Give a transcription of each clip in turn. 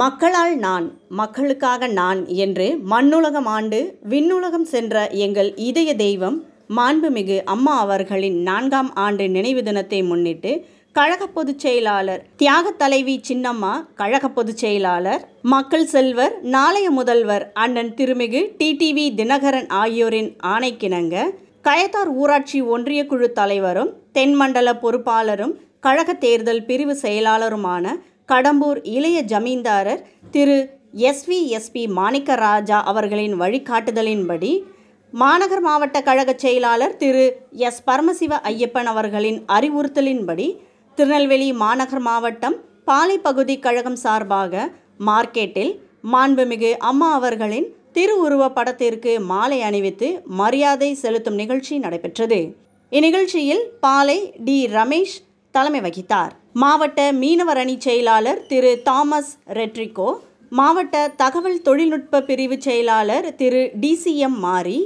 மக்களால் நான் மக்களுக்காக நான் என்று மண்ணுலகம் ஆண்டு விண்ணுலகம் சென்ற எங்கள் இதய தெய்வம் மாண்புமிகு அம்மா அவர்களின் நான்காம் ஆண்டு நினைவு தினத்தை முன்னிட்டு கழக பொதுச் செயலாளர் தியாக தலைவி சின்னம்மா கழக பொதுச் செயலாளர் மக்கள் செல்வர் நாளைய முதல்வர் அண்ணன் திருமிகு டிடிவி தினகரன் ஆகியோரின் ஆணைக்கிணங்க கயத்தார் ஊராட்சி ஒன்றிய குழு தலைவரும் தென்மண்டல பொறுப்பாளரும் கழக தேர்தல் பிரிவு செயலாளருமான கடம்பூர் இளைய ஜமீன்தாரர் திரு எஸ்விஎஸ்பி மாணிக்கராஜா அவர்களின் வழிகாட்டுதலின்படி மாநகர் மாவட்ட கழக செயலாளர் திரு எஸ் பரமசிவ ஐயப்பன் அவர்களின் அறிவுறுத்தலின்படி திருநெல்வேலி மாநகர் மாவட்டம் பாலை பகுதி கழகம் சார்பாக மார்க்கெட்டில் மாண்புமிகு அம்மா அவர்களின் திருவுருவ படத்திற்கு மாலை அணிவித்து மரியாதை செலுத்தும் நிகழ்ச்சி நடைபெற்றது இந்நிகழ்ச்சியில் பாலை டி ரமேஷ் தலைமை வகித்தார் மாவட்ட மீனவர் அணி செயலாளர் திரு தாமஸ் ரெட்ரிகோ மாவட்ட தகவல் தொழில்நுட்ப பிரிவு செயலாளர் திரு டிசிஎம் மாரி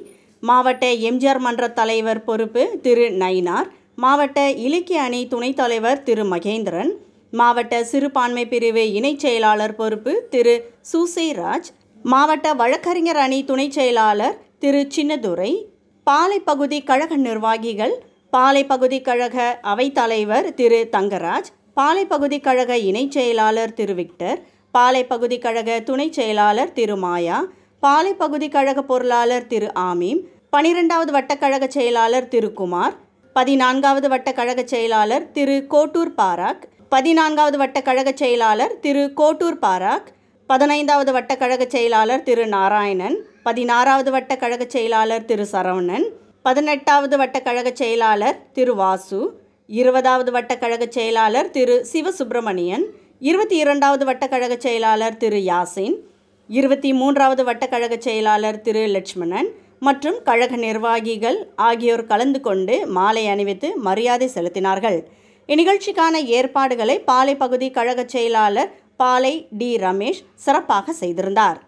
மாவட்ட எம்ஜிஆர் மன்ற தலைவர் பொறுப்பு திரு நயினார் மாவட்ட இலக்கிய அணி துணைத் தலைவர் திரு மகேந்திரன் மாவட்ட சிறுபான்மை பிரிவு இணைச் செயலாளர் பொறுப்பு திரு ராஜ் மாவட்ட வழக்கறிஞர் அணி துணைச் செயலாளர் திரு சின்னதுரை பாலை பகுதி கழக நிர்வாகிகள் பாலை பகுதி கழக அவைத்தலைவர் திரு தங்கராஜ் பாலை பகுதி கழக இணைச் செயலாளர் திரு விக்டர் பாலை பகுதி கழக துணை செயலாளர் திரு மாயா பாலை பகுதி கழக பொருளாளர் திரு ஆமீம் பனிரெண்டாவது வட்டக்கழக செயலாளர் திரு குமார் பதினான்காவது வட்டக்கழக செயலாளர் திரு கோட்டூர் பாராக் பதினான்காவது வட்டக்கழக செயலாளர் திரு கோட்டூர் பாராக் பதினைந்தாவது வட்டக்கழக செயலாளர் திரு நாராயணன் பதினாறாவது வட்டக்கழக செயலாளர் திரு சரவணன் பதினெட்டாவது வட்டக்கழக செயலாளர் திரு வாசு இருபதாவது வட்டக்கழக செயலாளர் திரு சிவசுப்பிரமணியன் இருபத்தி இரண்டாவது வட்டக்கழக செயலாளர் திரு யாசின் இருபத்தி மூன்றாவது வட்டக்கழக செயலாளர் திரு லட்சுமணன் மற்றும் கழக நிர்வாகிகள் ஆகியோர் கலந்து கொண்டு மாலை அணிவித்து மரியாதை செலுத்தினார்கள் இந்நிகழ்ச்சிக்கான ஏற்பாடுகளை பாலை பகுதி கழக செயலாளர் பாலை டி ரமேஷ் சிறப்பாக செய்திருந்தார்